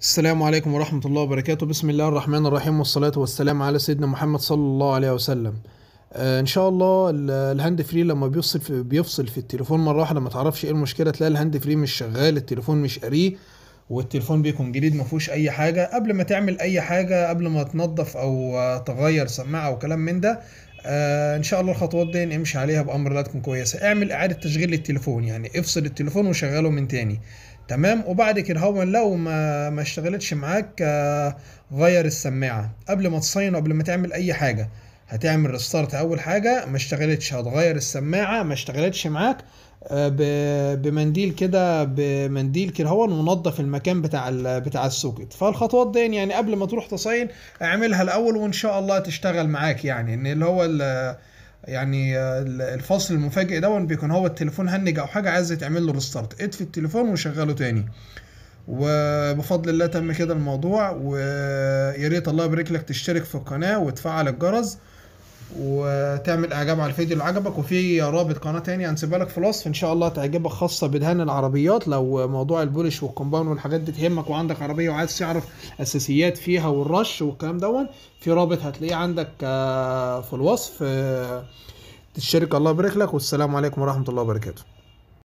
السلام عليكم ورحمة الله وبركاته بسم الله الرحمن الرحيم والصلاة والسلام على سيدنا محمد صلى الله عليه وسلم آه ان شاء الله الهاند فري لما بيفصل في بيفصل في التليفون مره واحده ما تعرفش ايه المشكله تلاقي الهاند فري مش شغال التليفون مش قاريه والتليفون بيكون جديد ما فيهوش اي حاجه قبل ما تعمل اي حاجه قبل ما تنظف او تغير سماعه او كلام من ده آه ان شاء الله الخطوات دي نمشي عليها بامر الله تكون كويسه اعمل اعاده تشغيل للتليفون يعني افصل التليفون وشغله من تاني تمام وبعد كده هو لو ما ما اشتغلتش معاك آه غير السماعه قبل ما تصين وقبل ما تعمل اي حاجه هتعمل ريستارت اول حاجه ما اشتغلتش هتغير السماعه ما اشتغلتش معاك آه، بمنديل كده بمنديل كده هو وننظف المكان بتاع بتاع السوكت فالخطوات دي يعني قبل ما تروح تصين اعملها الاول وان شاء الله تشتغل معاك يعني ان اللي هو يعني الفصل المفاجئ دون بيكون هو التليفون هنج او حاجه عايز تعمل له ريستارت اطفي التليفون وشغله تاني وبفضل الله تم كده الموضوع ويا ريت الله يبارك لك تشترك في القناه وتفعل الجرس وتعمل اعجاب على الفيديو اللي عجبك وفي رابط قناه تاني هنسيبها لك في الوصف ان شاء الله تعجبك خاصه بدهان العربيات لو موضوع البولش والكومباوند والحاجات دي تهمك وعندك عربيه وعايز تعرف اساسيات فيها والرش والكلام دون في رابط هتلاقيه عندك آه، في الوصف تشترك آه، الله يبارك لك والسلام عليكم ورحمه الله وبركاته